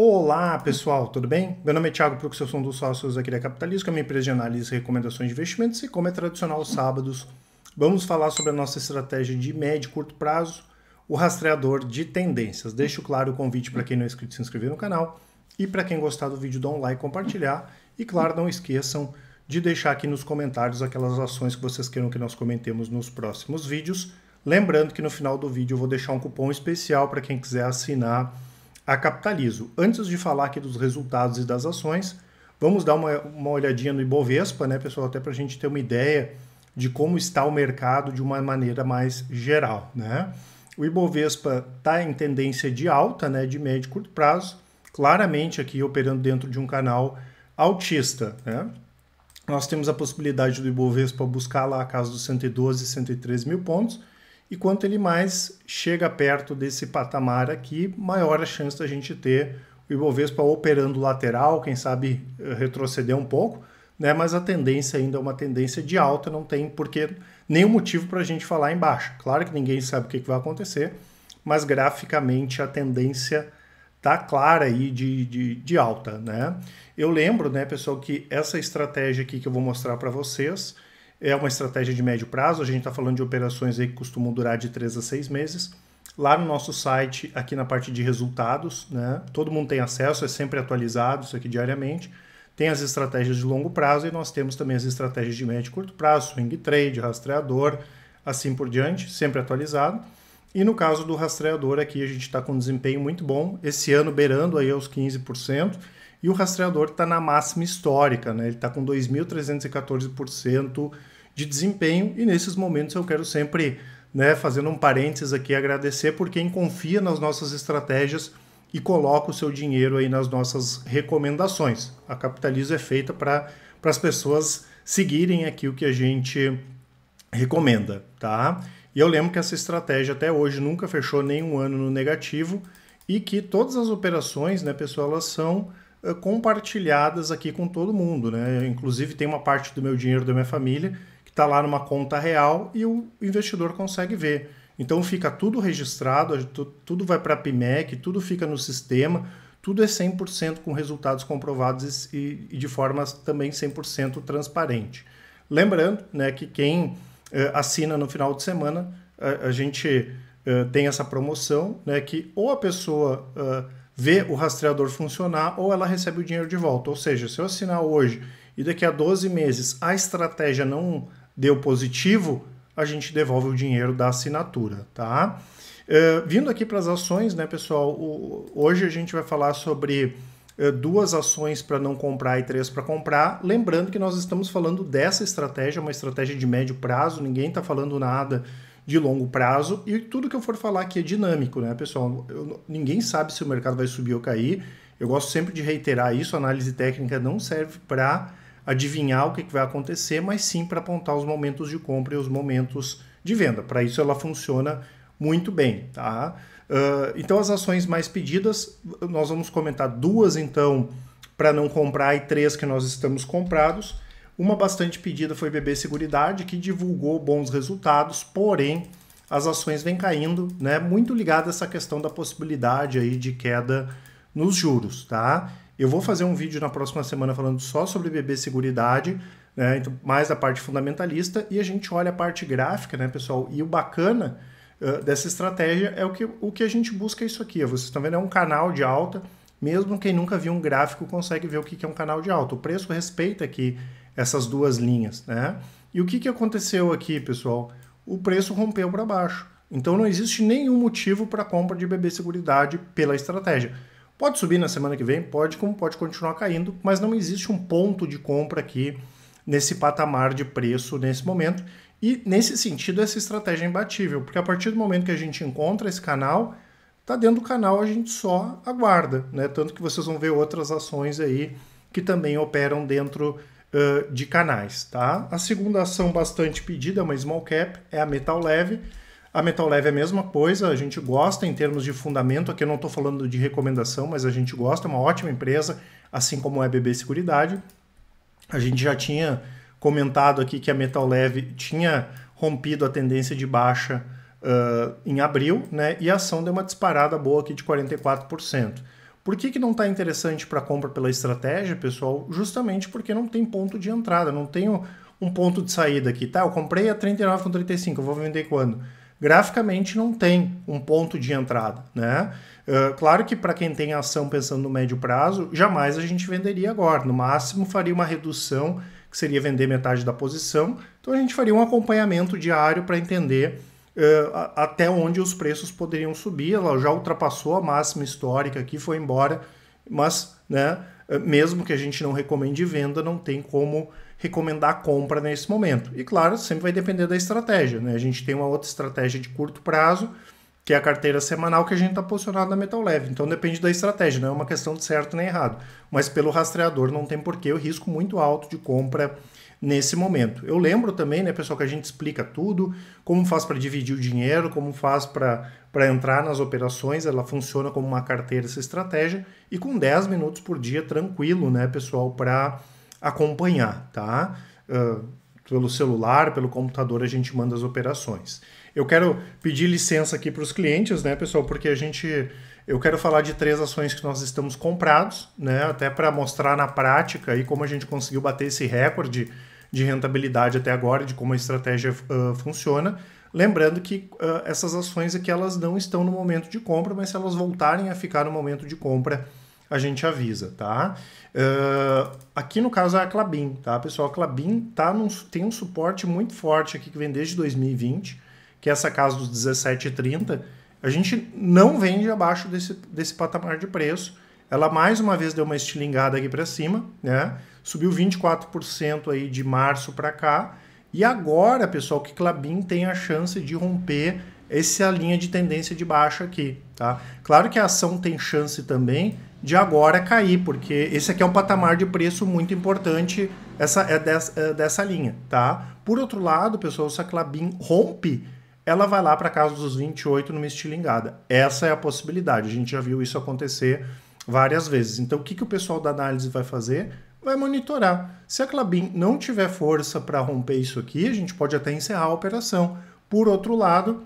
Olá pessoal, tudo bem? Meu nome é Thiago Prux, eu sou um dos sócios aqui da Capitalismo, é uma empresa de análise e recomendações de investimentos e como é tradicional sábados, vamos falar sobre a nossa estratégia de médio e curto prazo, o rastreador de tendências. Deixo claro o convite para quem não é inscrito se inscrever no canal e para quem gostar do vídeo dá um like, compartilhar e claro, não esqueçam de deixar aqui nos comentários aquelas ações que vocês queiram que nós comentemos nos próximos vídeos. Lembrando que no final do vídeo eu vou deixar um cupom especial para quem quiser assinar a Capitalizo. Antes de falar aqui dos resultados e das ações, vamos dar uma, uma olhadinha no Ibovespa, né, pessoal? Até para a gente ter uma ideia de como está o mercado de uma maneira mais geral, né? O Ibovespa está em tendência de alta, né, de médio e curto prazo, claramente aqui operando dentro de um canal altista, né? Nós temos a possibilidade do Ibovespa buscar lá a casa dos 112, 113 mil pontos, e quanto ele mais chega perto desse patamar aqui, maior a chance da gente ter o Ibovespa operando lateral, quem sabe eh, retroceder um pouco, né? mas a tendência ainda é uma tendência de alta, não tem porque nenhum motivo para a gente falar em baixa. Claro que ninguém sabe o que, vai acontecer, mas graficamente a tendência tá clara aí de, de, de, alta, né? Eu lembro, né, pessoal, que essa estratégia aqui que eu vou mostrar para vocês, é uma estratégia de médio prazo, a gente está falando de operações aí que costumam durar de 3 a 6 meses. Lá no nosso site, aqui na parte de resultados, né, todo mundo tem acesso, é sempre atualizado isso aqui diariamente. Tem as estratégias de longo prazo e nós temos também as estratégias de médio e curto prazo, swing trade, rastreador, assim por diante, sempre atualizado. E no caso do rastreador aqui, a gente está com um desempenho muito bom, esse ano beirando aí aos 15% e o rastreador está na máxima histórica, né? ele está com 2.314% de desempenho, e nesses momentos eu quero sempre, né, fazendo um parênteses aqui, agradecer por quem confia nas nossas estratégias e coloca o seu dinheiro aí nas nossas recomendações. A Capitalizo é feita para as pessoas seguirem aqui o que a gente recomenda, tá? E eu lembro que essa estratégia até hoje nunca fechou nenhum ano no negativo e que todas as operações, né, pessoal, elas são eh, compartilhadas aqui com todo mundo, né? Eu, inclusive tem uma parte do meu dinheiro da minha família que está lá numa conta real e o investidor consegue ver. Então fica tudo registrado, tudo vai para a PMEC, tudo fica no sistema, tudo é 100% com resultados comprovados e, e de forma também 100% transparente. Lembrando né, que quem eh, assina no final de semana, a, a gente eh, tem essa promoção né, que ou a pessoa... Uh, vê o rastreador funcionar ou ela recebe o dinheiro de volta. Ou seja, se eu assinar hoje e daqui a 12 meses a estratégia não deu positivo, a gente devolve o dinheiro da assinatura, tá? Uh, vindo aqui para as ações, né, pessoal? O, hoje a gente vai falar sobre uh, duas ações para não comprar e três para comprar. Lembrando que nós estamos falando dessa estratégia, uma estratégia de médio prazo, ninguém está falando nada de longo prazo e tudo que eu for falar aqui é dinâmico, né, pessoal? Eu, ninguém sabe se o mercado vai subir ou cair. Eu gosto sempre de reiterar isso: análise técnica não serve para adivinhar o que, que vai acontecer, mas sim para apontar os momentos de compra e os momentos de venda. Para isso, ela funciona muito bem, tá? Uh, então, as ações mais pedidas, nós vamos comentar duas, então, para não comprar e três que nós estamos comprados. Uma bastante pedida foi BB Seguridade, que divulgou bons resultados, porém as ações vêm caindo, né? Muito ligada essa questão da possibilidade aí de queda nos juros, tá? Eu vou fazer um vídeo na próxima semana falando só sobre BB Seguridade, né? Então, mais a parte fundamentalista e a gente olha a parte gráfica, né, pessoal? E o bacana uh, dessa estratégia é o que, o que a gente busca é isso aqui. Vocês estão vendo, é um canal de alta. Mesmo quem nunca viu um gráfico consegue ver o que é um canal de alta. O preço respeita aqui essas duas linhas, né? E o que, que aconteceu aqui, pessoal? O preço rompeu para baixo. Então não existe nenhum motivo para compra de BB Seguridade pela estratégia. Pode subir na semana que vem, pode, como pode continuar caindo, mas não existe um ponto de compra aqui nesse patamar de preço nesse momento. E nesse sentido, essa estratégia é imbatível, porque a partir do momento que a gente encontra esse canal, tá dentro do canal, a gente só aguarda, né? Tanto que vocês vão ver outras ações aí que também operam dentro uh, de canais. Tá? A segunda ação bastante pedida, uma small cap, é a metal leve. A metal leve é a mesma coisa, a gente gosta em termos de fundamento, aqui eu não estou falando de recomendação, mas a gente gosta, é uma ótima empresa, assim como é BB Seguridade. A gente já tinha comentado aqui que a metal leve tinha rompido a tendência de baixa Uh, em abril, né? E a ação deu uma disparada boa aqui de 44%. Por que, que não está interessante para compra pela estratégia, pessoal? Justamente porque não tem ponto de entrada, não tem um ponto de saída aqui, tá? Eu comprei a 39,35, eu vou vender quando? Graficamente não tem um ponto de entrada, né? Uh, claro que para quem tem ação pensando no médio prazo, jamais a gente venderia agora. No máximo faria uma redução, que seria vender metade da posição. Então a gente faria um acompanhamento diário para entender eh, até onde os preços poderiam subir. Ela já ultrapassou a máxima histórica aqui, foi embora, mas né, eh, mesmo que a gente não recomende venda, não tem como recomendar compra nesse momento. E claro, sempre vai depender da estratégia. Né? A gente tem uma outra estratégia de curto prazo que é a carteira semanal que a gente está posicionado na metal leve. Então depende da estratégia, não é uma questão de certo nem errado. Mas pelo rastreador não tem porquê o risco muito alto de compra nesse momento. Eu lembro também, né, pessoal, que a gente explica tudo, como faz para dividir o dinheiro, como faz para entrar nas operações, ela funciona como uma carteira essa estratégia e com 10 minutos por dia tranquilo, né, pessoal, para acompanhar, tá? Uh, pelo celular, pelo computador, a gente manda as operações. Eu quero pedir licença aqui para os clientes, né, pessoal, porque a gente eu quero falar de três ações que nós estamos comprados, né, até para mostrar na prática aí como a gente conseguiu bater esse recorde de rentabilidade até agora, de como a estratégia uh, funciona. Lembrando que uh, essas ações aqui elas não estão no momento de compra, mas se elas voltarem a ficar no momento de compra, a gente avisa, tá? Uh, aqui no caso é a Clabin, tá, pessoal? A Clabin tá num, tem um suporte muito forte aqui que vem desde 2020, que é essa casa dos 17,30. A gente não vende abaixo desse, desse patamar de preço. Ela mais uma vez deu uma estilingada aqui para cima, né? Subiu 24% aí de março para cá. E agora, pessoal, que Clabin tem a chance de romper essa linha de tendência de baixa aqui, tá? Claro que a ação tem chance também de agora cair, porque esse aqui é um patamar de preço muito importante essa é dessa, é dessa linha, tá? Por outro lado, pessoal, se a Clabin rompe, ela vai lá para casa dos 28 numa estilingada. Essa é a possibilidade. A gente já viu isso acontecer várias vezes. Então, o que, que o pessoal da análise vai fazer? Vai monitorar. Se a Clabin não tiver força para romper isso aqui, a gente pode até encerrar a operação. Por outro lado,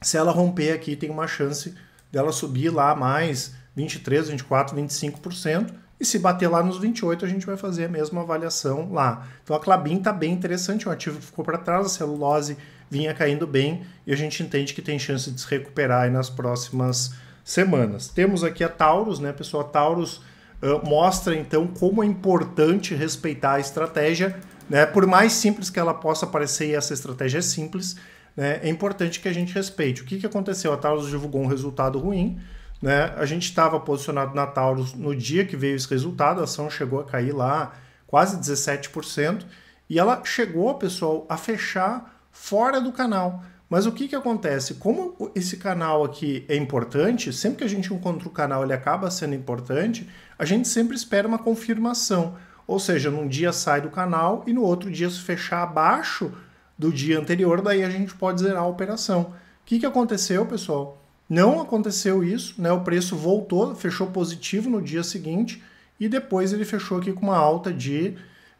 se ela romper aqui, tem uma chance dela subir lá mais 23, 24, 25%. E se bater lá nos 28, a gente vai fazer a mesma avaliação lá. Então a Clabin está bem interessante, o é ativo ficou para trás, a celulose vinha caindo bem e a gente entende que tem chance de se recuperar nas próximas semanas. Temos aqui a Taurus, né, pessoal? A Taurus uh, mostra então como é importante respeitar a estratégia, né? Por mais simples que ela possa parecer, e essa estratégia é simples, né? É importante que a gente respeite. O que, que aconteceu? A Taurus divulgou um resultado ruim né? A gente estava posicionado na Taurus no dia que veio esse resultado, a ação chegou a cair lá quase 17%, e ela chegou, pessoal, a fechar fora do canal. Mas o que, que acontece? Como esse canal aqui é importante, sempre que a gente encontra o canal, ele acaba sendo importante, a gente sempre espera uma confirmação. Ou seja, num dia sai do canal e no outro dia se fechar abaixo do dia anterior, daí a gente pode zerar a operação. O que, que aconteceu, pessoal? Não aconteceu isso, né? O preço voltou, fechou positivo no dia seguinte e depois ele fechou aqui com uma alta de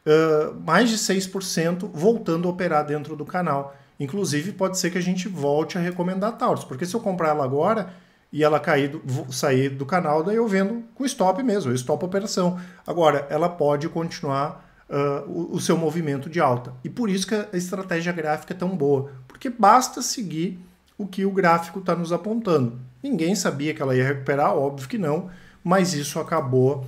uh, mais de 6%, voltando a operar dentro do canal. Inclusive, pode ser que a gente volte a recomendar a Taurus, porque se eu comprar ela agora e ela cair do, sair do canal, daí eu vendo com stop mesmo, eu stop a operação. Agora, ela pode continuar uh, o, o, seu movimento de alta. E por isso que a estratégia gráfica é tão boa, porque basta seguir o que o gráfico está nos apontando. Ninguém sabia que ela ia recuperar, óbvio que não, mas isso acabou uh,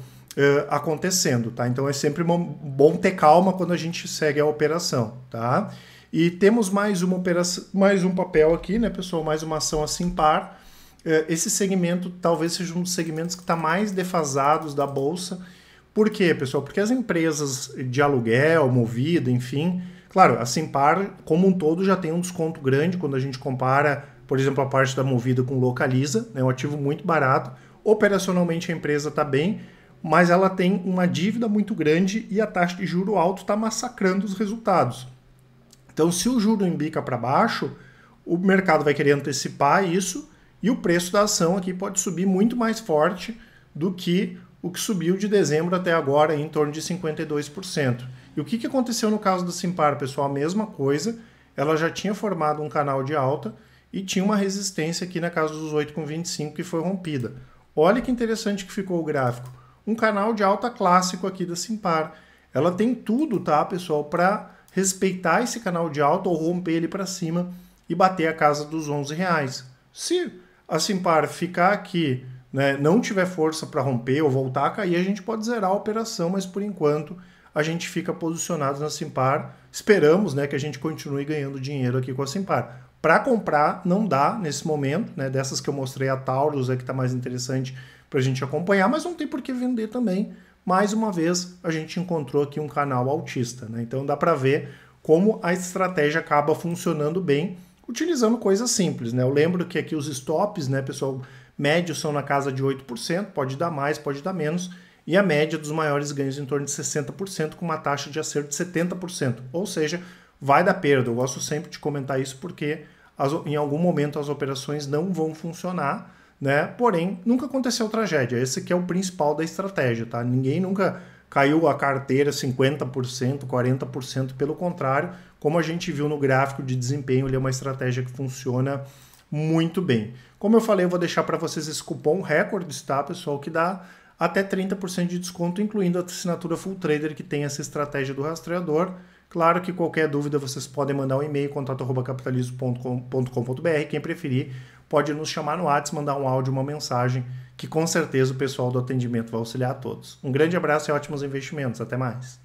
acontecendo, tá? Então é sempre bom ter calma quando a gente segue a operação, tá? E temos mais uma operação, mais um papel aqui, né, pessoal? Mais uma ação assim par. Uh, eh, esse segmento talvez seja um dos segmentos que está mais defasados da bolsa. Por quê, pessoal? Porque as empresas de aluguel, movida, enfim, Claro, a Simpar, como um todo, já tem um desconto grande quando a gente compara, por exemplo, a parte da Movida com Localiza, é né? um ativo muito barato. Operacionalmente a empresa está bem, mas ela tem uma dívida muito grande e a taxa de juro alto está massacrando os resultados. Então, se o juro embica para baixo, o mercado vai querer antecipar isso e o preço da ação aqui pode subir muito mais forte do que o que subiu de dezembro até agora, em torno de 52%. E o que, que aconteceu no caso da Simpar, pessoal? A mesma coisa, ela já tinha formado um canal de alta e tinha uma resistência aqui na casa dos 8,25 que foi rompida. Olha que interessante que ficou o gráfico. Um canal de alta clássico aqui da Simpar. Ela tem tudo, tá, pessoal, para respeitar esse canal de alta ou romper ele para cima e bater a casa dos 11 reais. Se a Simpar ficar aqui, né, não tiver força para romper ou voltar a cair, a gente pode zerar a operação, mas por enquanto a gente fica posicionado na Simpar. Esperamos né, que a gente continue ganhando dinheiro aqui com a Simpar. Para comprar, não dá nesse momento, né? Dessas que eu mostrei, a Taurus é que está mais interessante para a gente acompanhar, mas não tem por que vender também. Mais uma vez, a gente encontrou aqui um canal autista, né? Então dá para ver como a estratégia acaba funcionando bem utilizando coisas simples, né? Eu lembro que aqui os stops, né, pessoal, médios são na casa de 8%, pode dar mais, pode dar menos e a média dos maiores ganhos em torno de 60%, com uma taxa de acerto de 70%. Ou seja, vai dar perda. Eu gosto sempre de comentar isso porque as, em algum momento as operações não vão funcionar, né? Porém, nunca aconteceu tragédia. Esse que é o principal da estratégia, tá? Ninguém nunca caiu a carteira 50%, 40%, pelo contrário, como a gente viu no gráfico de desempenho, ele é uma estratégia que funciona muito bem. Como eu falei, eu vou deixar para vocês esse cupom recorde, tá, pessoal, que dá até 30% de desconto, incluindo a assinatura Full Trader que tem essa estratégia do rastreador. Claro que qualquer dúvida vocês podem mandar um e-mail contato@capitalismo.com.br, quem preferir, pode nos chamar no WhatsApp, mandar um áudio, uma mensagem, que com certeza o pessoal do atendimento vai auxiliar a todos. Um grande abraço e ótimos investimentos. Até mais.